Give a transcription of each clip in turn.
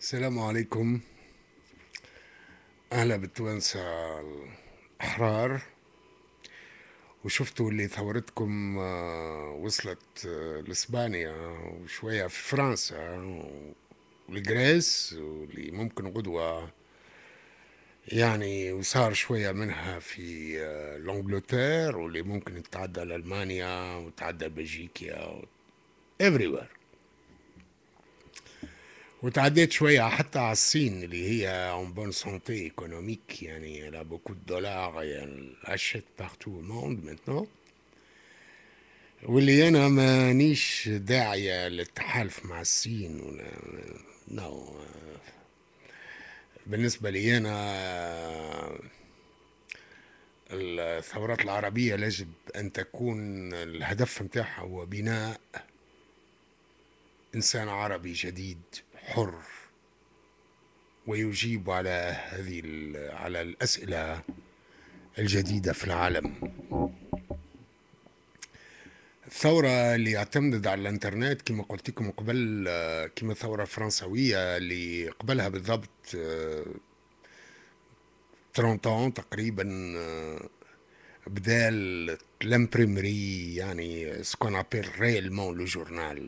السلام عليكم أهلا بالتوانسة الأحرار وشفتوا اللي ثورتكم آه، وصلت آه، لإسبانيا وشوية في فرنسا والجريس واللي ممكن غدوة يعني وصار شوية منها في آه، لانجلتير واللي ممكن تتعدى لألمانيا وتعدى بلجيكا everywhere وتعديت شوية حتى على الصين اللي هي اون بون سونتي ايكونوميك يعني لا بوكو دولار يعني اشيت بارتو موند achète واللي أنا مانيش داعية للتحالف مع الصين ولا نو بالنسبة لي أنا الثورات العربية يجب أن تكون الهدف متاعها هو بناء إنسان عربي جديد حر ويجيب على هذه على الأسئلة الجديدة في العالم الثورة اللي اعتمدت على الانترنت كما قلت لكم قبل كما الثورة الفرنسوية اللي قبلها بالضبط 30 آه، تقريبا آه، l'imprimerie le qu'on qu'on réellement réellement le journal,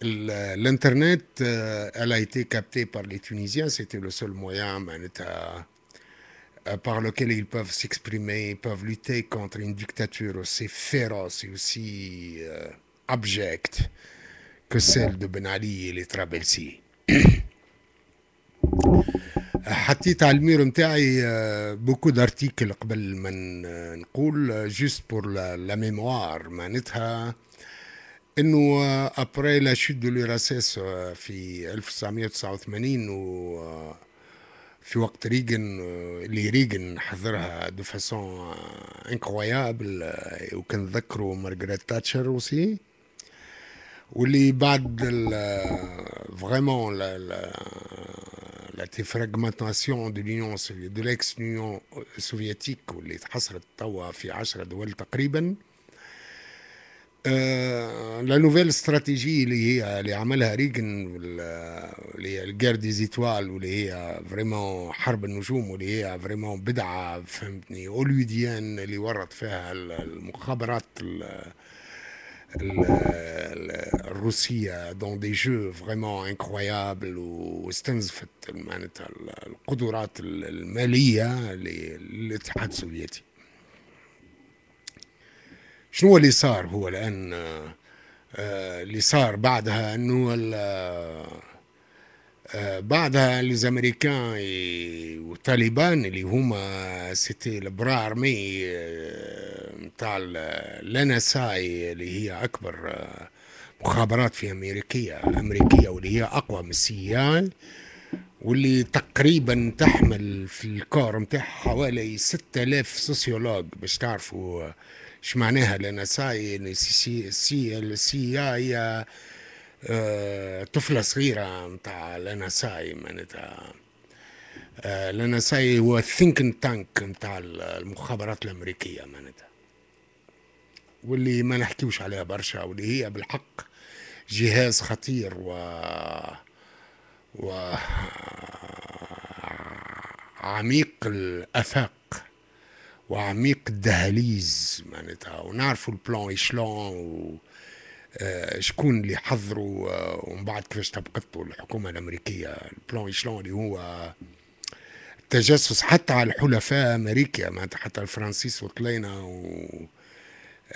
L'Internet, elle a été captée par les Tunisiens, c'était le seul moyen euh، par lequel ils peuvent s'exprimer, ils peuvent lutter contre une dictature aussi féroce et aussi euh, abjecte que celle de Ben Ali et les Trabelsi. حطيت على المير نتاعي بوكو آه، دارتيكل قبل ما نقول جوست بور لا ميموار معناتها انه ابري لا شوت دو لوراسيس في 1989 و آه، في وقت ريغن آه، اللي ريغن حضرها دو فاسون انكرويابل ذكروا مارغريت تاتشر وسي واللي بعد فريمون la défragmentation de l'Union de l'ex-Union السوفيتيك واللي تحصرت توا في 10 دول تقريبا لا نوفيل استراتيجي اللي هي اللي عملها ريغن اللي هي الجير دي واللي هي فريمون حرب النجوم واللي هي فريمون بدعه فهمتني اوليوديان اللي ورط فيها المخابرات روسيا دون دي جو فريمون انكرويابل واستنزفت معناتها القدرات الماليه للاتحاد السوفيتي شنو اللي صار هو الان اللي صار بعدها انه بعدها ليزامريكان والطالبان اللي هما سيتي البرا ارمي نتاع الانساي اللي هي اكبر مخابرات في أمريكية أمريكية واللي هي أقوى من السي اي واللي تقريبا تحمل في الكور متاعها حوالي 6000 سوسيولوج باش تعرفوا اش معناها لان ساي سي سي سي اي آه، طفله صغيره نتاع لان ساي معناتها آه، لان ساي هو الثينك تانك نتاع المخابرات الامريكيه معناتها واللي ما نحكيوش عليها برشا واللي هي بالحق جهاز خطير و وعميق الافاق وعميق الدهاليز معناتها ونعرفوا البلان ايشلون و... آه، شكون اللي حضروا آه، ومن بعد كيفاش تبقته الحكومه الامريكيه البلان ايشلون اللي هو التجسس حتى على الحلفاء امريكا معناتها حتى الفرنسيس وطلينا و...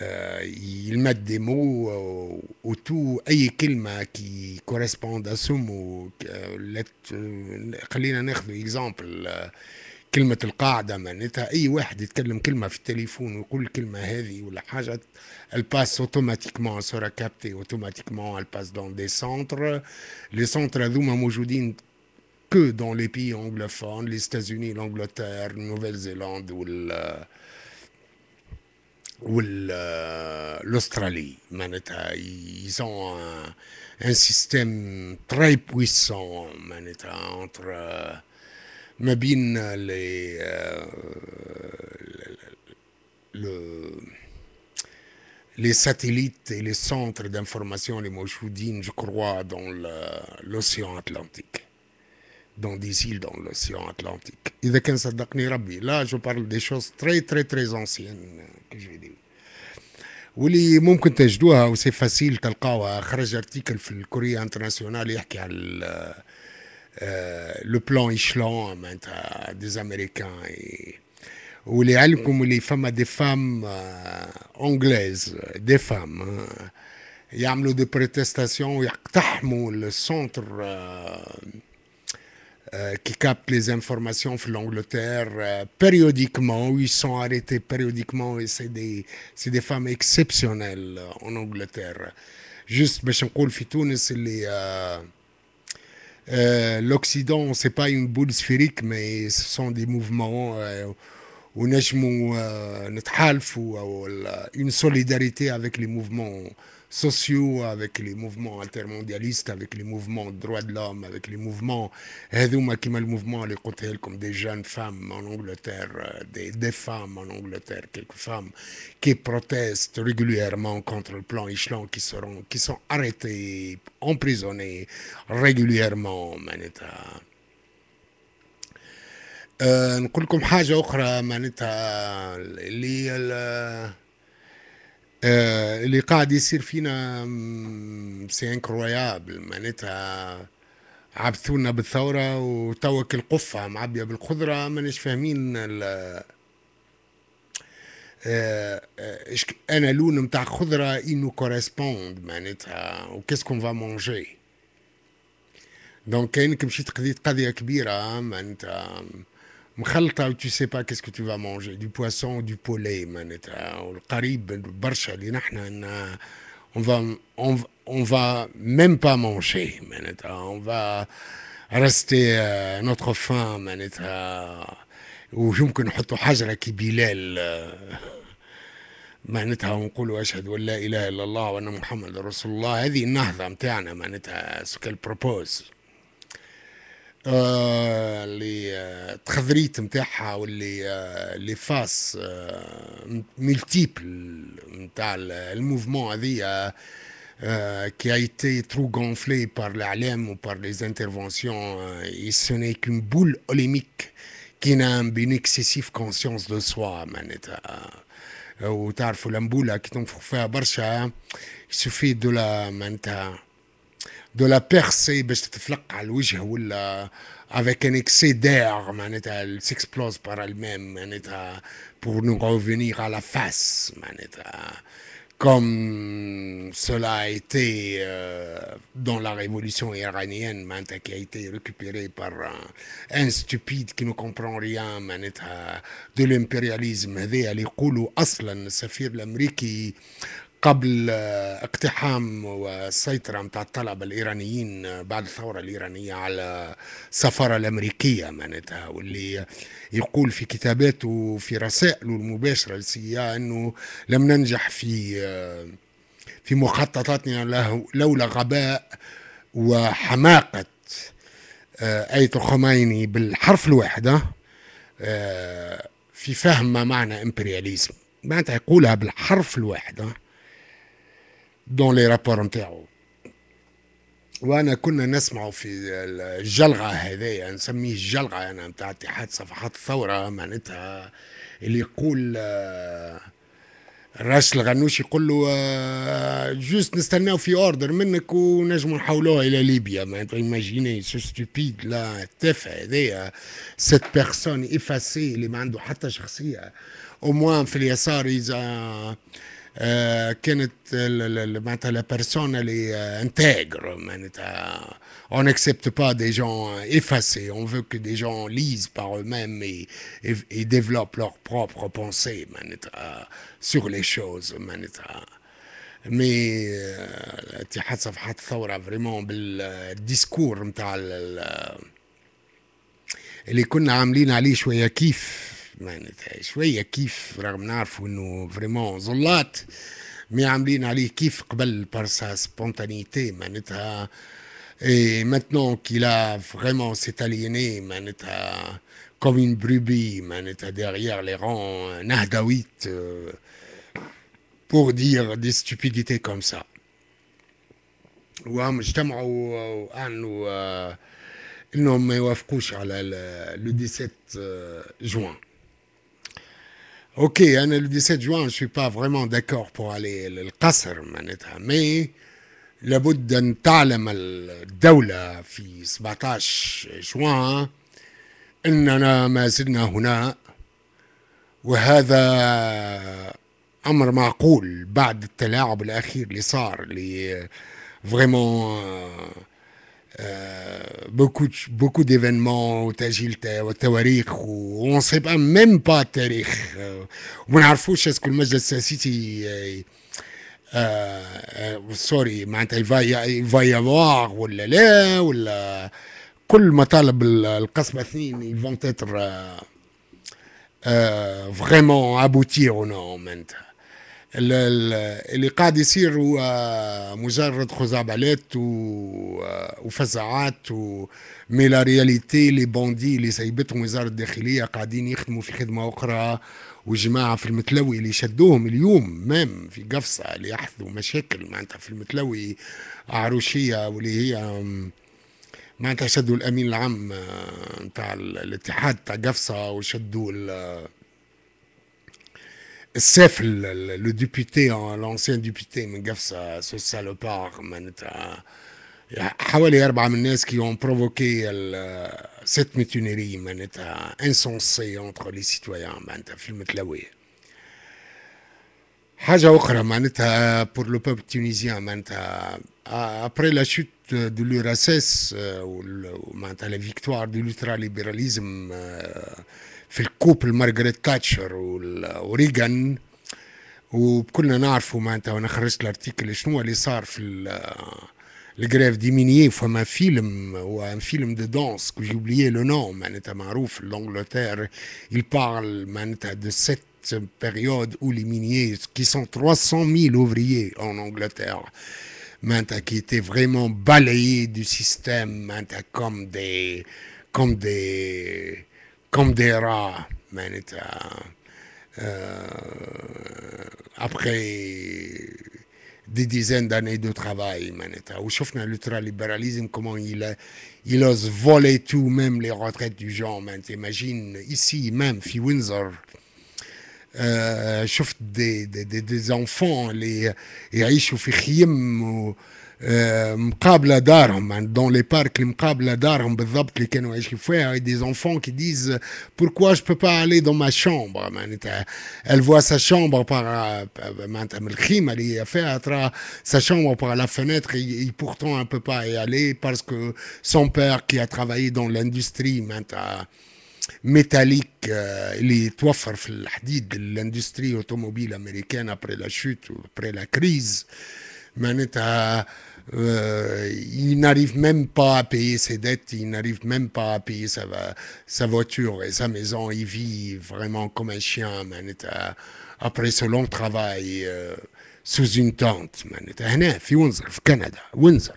Euh, Ils mettent des mots euh, autour, des qui correspondent à ce mot. Je euh, vais exemple elle passe automatiquement, elles seront captées automatiquement, elle passe dans des centres. Les centres, je ne suis pas en que dans les pays anglophones, les États-Unis, l'Angleterre, la Nouvelle-Zélande l'Australie. ils ont un, système très puissant entre les les satellites et les centres d'information les Moshoudines, je crois dans l'océan Atlantique dans des îles dans l'océan Atlantique. Là, je parle des choses très, très, très anciennes que je vais dire. واللي ممكن تجدوها سي فاسيل تلقاوها خرج ارتيكل في الكوريا انترناسيونال يحكي على لو بلان ايشلون معناتها ديز امريكان واللي يعلمكم اللي فما دي فام اونجليز دي فام يعملوا دي بريتستاسيون ويقتحموا السونتر euh, qui captent les informations de l'Angleterre euh, périodiquement, ils sont arrêtés périodiquement et c'est des, des femmes exceptionnelles en Angleterre. Juste, mais je les euh, l'Occident, c'est pas une boule sphérique, mais ce sont des mouvements où nous avons une solidarité avec les mouvements sociaux, avec les mouvements intermondialistes, avec les mouvements droits de l'homme, avec les mouvements, le mouvement, les côtés comme des jeunes femmes en Angleterre, euh, des, des, femmes en Angleterre, quelques femmes qui protestent régulièrement contre le plan Ichelan, qui, seront, qui sont arrêtées, emprisonnées régulièrement. نقول لكم حاجه اخرى معناتها اللي آه، اللي قاعد يصير فينا سي انكرويابل معناتها عبثونا بالثورة وتوك القفة معبية بالخضرة ماناش فاهمين آه, آه، انا لون نتاع خضره انو كوريسبوند معناتها وكيس كون فا مونجي دونك كانك مشيت قضيت قضيه كبيره معناتها Tu ne tu sais pas qu'est-ce que tu vas manger, du poisson ou du poulet, du hein, carib, on va même pas manger, hein. on va rester à euh, notre faim. Hein. Euh, on ou rester à hasra faim, on va rester à notre faim. propose. Les اللي ou les faces multiples le mouvement, qui a été trop gonflé par l'ALM ou par les interventions, Il ce n'est qu'une boule olémique qui n'a une excessive conscience de soi. Euh, ou qui à hein. il suffit de la de la percere باش تتفلق على الوجه ولا avec un excès d'air, معناتها elle s'explose par elle-même, pour nous revenir à la face, comme cela a été euh, dans la révolution iranienne, qui a été récupérée par un, stupide qui ne comprend rien de l'impérialisme. des Aslan, le قبل آه، اقتحام والسيطرة متاع الطلبة الإيرانيين آه، بعد الثورة الإيرانية على السفارة الأمريكية معناتها واللي يقول في كتاباته في رسائله المباشرة للسيا أنه لم ننجح في آه، في مخططاتنا له لولا غباء وحماقة آية الخميني بالحرف الواحدة في فهم ما معنى امبرياليزم معناتها يقولها بالحرف الواحدة دون لي رابور نتاعو وانا كنا نسمعوا في الجلغه هذايا نسميه الجلغه انا نتاع اتحاد صفحات الثوره معناتها اللي يقول آه، راس الغنوش يقول له آه، جوست نستناو في اوردر منك ونجموا نحولوها الى ليبيا معناتها ايماجيني سو ستوبيد لا تافه هذايا سيت بيرسون ايفاسي اللي ما عنده حتى شخصيه او موان في اليسار اذا Eh, la personne est eh, intègre. On n'accepte pas des gens eh, effacés. On veut que des gens lisent par eux-mêmes et développent leurs propres pensées sur les choses. Mais, vraiment discours. Il y a Kif, vraiment, nous sommes Mais il a dit qu'il était par sa spontanéité. Et maintenant qu'il a vraiment s'aliené, comme une brubille, derrière les rangs, un euh, pour dire des stupidités comme ça. Il a dit qu'il était beau le 17 euh, juin. Ok, أنا le 17 juin, je suis pas vraiment d'accord pour aller للقصر معناتها مي لابد أن تعلم الدولة في 17 جوان أننا ما زلنا هنا وهذا أمر معقول بعد التلاعب الأخير اللي صار اللي فريمون Euh, beaucoup beaucoup d'événements au on ne sait même pas Tawarikh euh, on ce le euh, sorry il va y, avoir ou le ou كل مطالب être être aboutir vraiment اللي قاعد يصير هو مجرد خزعبلات وفزعات ومي مي لا رياليتي لي بوندي اللي سايبتهم وزاره الداخليه قاعدين يخدموا في خدمه اخرى وجماعه في المتلوي اللي شدوهم اليوم مام في قفصه اللي يحفظوا مشاكل معناتها في المتلوي عروشيه واللي هي معناتها شدوا الامين العام آه، نتاع الاتحاد تاع قفصه وشدوا Sef, le, le, député, l'ancien député mais ce salopard, il y a حوالي 4 qui ont provoqué cette mutinerie hein, insensée entre les citoyens معناتها film معناتها pour le peuple tunisien hein. après la chute de l'URSS euh, la victoire de l'ultralibéralisme euh, le couple Margaret Thatcher ou Reagan, ou on a l'article Les cheveux, les les grèves des miniers, ou un film, ou un film de danse, que j'ai oublié le nom, Marouf, l'Angleterre, il parle de cette période où les miniers, qui sont 300 000 ouvriers en Angleterre, qui étaient vraiment balayés du système, des comme des comme des rats. après des dizaines d'années de travail, vous Où chauffe l'ultralibéralisme, comment il, il ose voler tout, même les retraites du genre. Imagine, ici même, fi Windsor, euh, chauffe des, des, des, enfants, les, et euh, hein, dans les parcs il y a des enfants qui disent pourquoi je ne peux pas aller dans ma chambre hein, elle voit sa chambre par la fenêtre et pourtant elle ne peut pas y aller parce que son père qui a travaillé dans l'industrie euh, métallique euh, il est l'industrie automobile américaine après la chute, après la crise euh, il n'arrive même pas à payer ses dettes, il n'arrive même pas à payer sa, sa, voiture et sa maison. Il vit vraiment comme un chien, après ce long travail euh, sous une tente. au Canada, Windsor,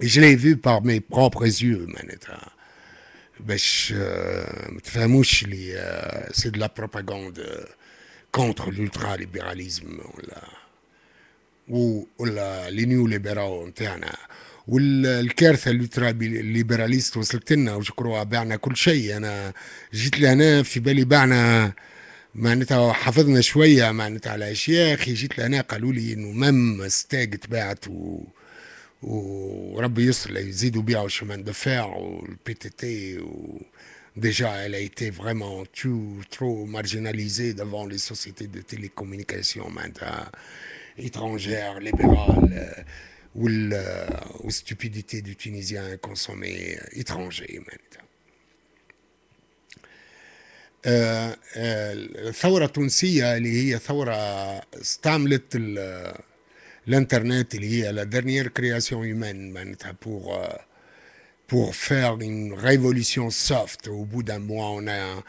et je l'ai vu par mes propres yeux, man. Euh, de la propagande contre l'ultra-libéralisme نيو ليبرال نتاعنا والكارثه اللي الليبراليست وصلت لنا وشكروا بعنا كل شيء انا جيت لهنا في بالي بعنا معناتها حافظنا شويه معناتها على اشياخ جيت لهنا قالوا لي انه مام ستاج تباعت و... وربي يسر يزيدوا بيعوا شمان دفاع والبي تي تي و... ديجا elle a été vraiment tout, trop marginalisée devant les sociétés de télécommunications. étrangère, libérale, euh, ou la stupidité du Tunisien consommé euh, étranger. الثورة التونسية اللي à ثورة استعملت dernière création humaine معناتها pour euh, pour faire une révolution soft au bout d'un mois on a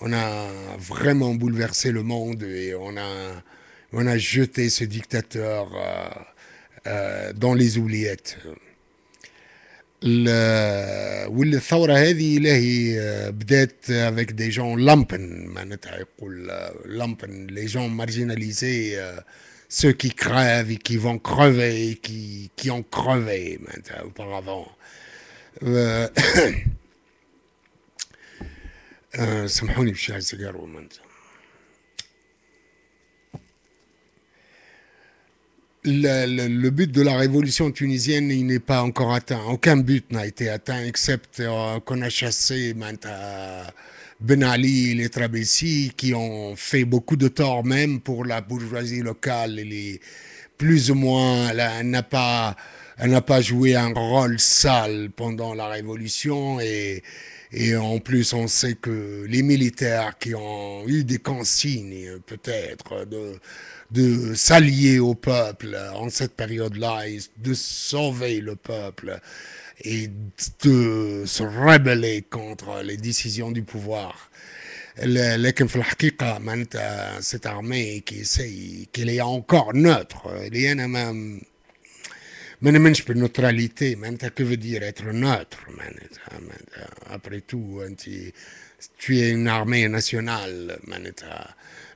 on a vraiment bouleversé le monde et on a on a jeté ce dictateur euh, euh, dans les oubliettes. والثورة est peut بدات avec des gens lampen, les gens marginalisés ceux qui crèvent et qui vont crever et qui, ont crevé maintenant, auparavant. Euh, le, but de la révolution tunisienne, il n'est pas encore atteint. Aucun but n'a été atteint, excepté euh, qu'on a chassé euh, Ben Ali et les Trabelsi, qui ont fait beaucoup de tort même pour la bourgeoisie locale. Elle plus ou moins, elle n'a pas, pas joué un rôle sale pendant la révolution et en plus, on sait que les militaires qui ont eu des consignes, peut-être, de, de s'allier au peuple en cette période-là de sauver le peuple et de se rebeller contre les décisions du pouvoir. لكن euh, cette armée qui essaye, est encore neutre, en a même... Men, ne pas pas neutralité, que veut dire être neutre, après tout, hein, tu, es une armée nationale,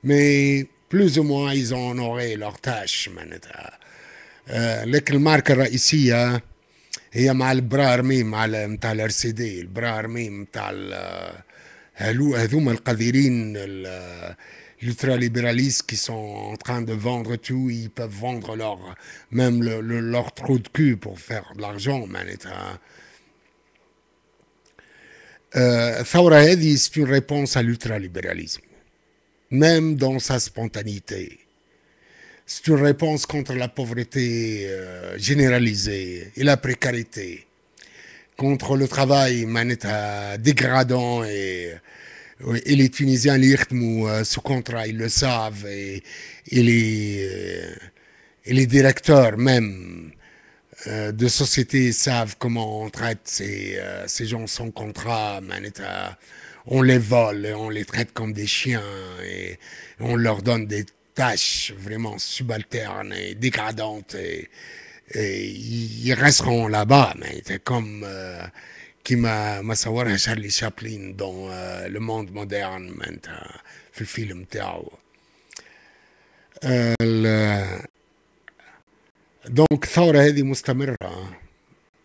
mais plus ou moins ils ont honoré euh, leur tâche, ici, الماركة الرئيسية هي ultralibéralistes qui sont en train de vendre tout, ils peuvent vendre leur, même leur trou de cul pour faire de l'argent. Euh, Thawra c'est une réponse à l'ultralibéralisme, même dans sa spontanéité. C'est une réponse contre la pauvreté euh, généralisée et la précarité, contre le travail maneta, dégradant et et les Tunisiens, ils euh, sous contrat, ils le savent. Et, les, euh, les, directeurs même euh, de sociétés savent comment on traite ces, ces gens sans contrat. On les vole, on les traite comme des chiens et on leur donne des tâches vraiment subalternes et dégradantes. Et, ils resteront là-bas, mais comme كي ما ما صورها شارلي شابلين دون لو موند موديرن معناتها في الفيلم تاعو دونك الثورة هذه مستمرة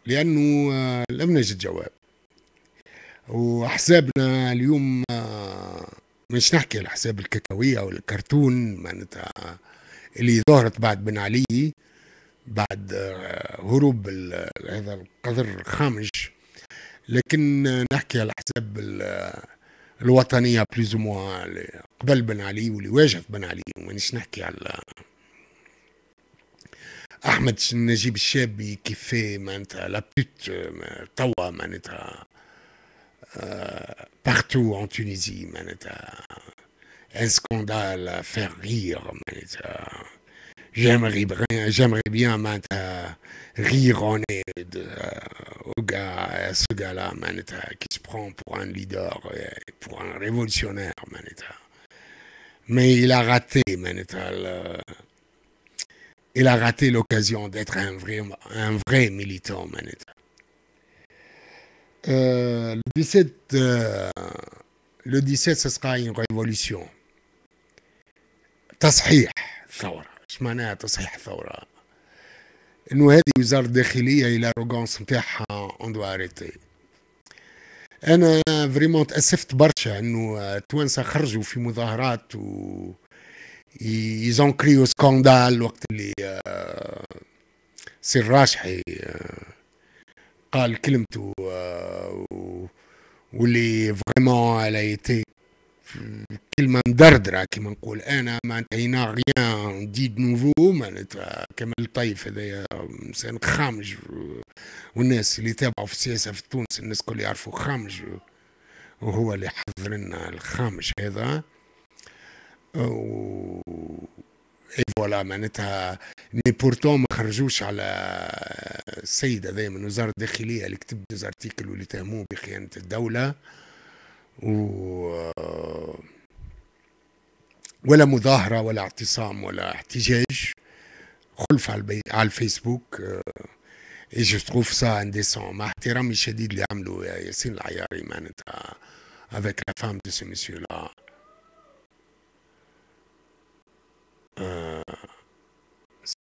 لأنه آه، لم نجد جواب وأحزابنا اليوم آه، مش نحكي على حساب الكاكاوية أو الكرتون معناتها اللي ظهرت بعد بن علي بعد آه، هروب هذا القذر الخامج لكن نحكي على حساب الوطنيه بليز موا قبل بن علي واللي واجه بن علي مانيش نحكي على احمد نجيب الشابي كيف معناتها لا توا معناتها بارتو ان تونيزي معناتها ان سكوندال فير غير معناتها جيمري بيان معناتها غير اون آه. gars, ce gars-là, qui se prend pour un leader, pour un révolutionnaire, Mais il a raté, Maneta, il a raté l'occasion d'être un vrai, un vrai militant, Maneta. Euh, le 17, euh, le 17, ce sera une révolution. Tashih Thawra. إيش معناها Thawra. انه هذه وزاره الداخليه الى روغونس نتاعها اون دو اريتي انا فريمون تاسفت برشا انه التوانسه خرجوا في مظاهرات و يزون كريو سكوندال وقت اللي آه، سير راجحي آه، قال كلمته آه، واللي فريمون على ايتي كلمة مدردرة كما نقول أنا معناتها هنا غيان دي نوفو معناتها كما الطيف هذا إنسان خامج والناس اللي تابعوا في السياسة في تونس الناس الكل يعرفوا خامج وهو اللي حضر لنا الخامج هذا و فوالا معناتها مي بورتون ما خرجوش على السيد هذايا من وزارة الداخلية اللي كتب ديزارتيكل واللي تهموه بخيانة يعني الدولة و آه، ولا مظاهرة ولا اعتصام ولا احتجاج خلف على, على الفيسبوك آه، et تخوف سا ça indécent. مع احترامي الشديد اللي عملوا ياسين العياري معناتها افيك لا فام دو سي مسيو لا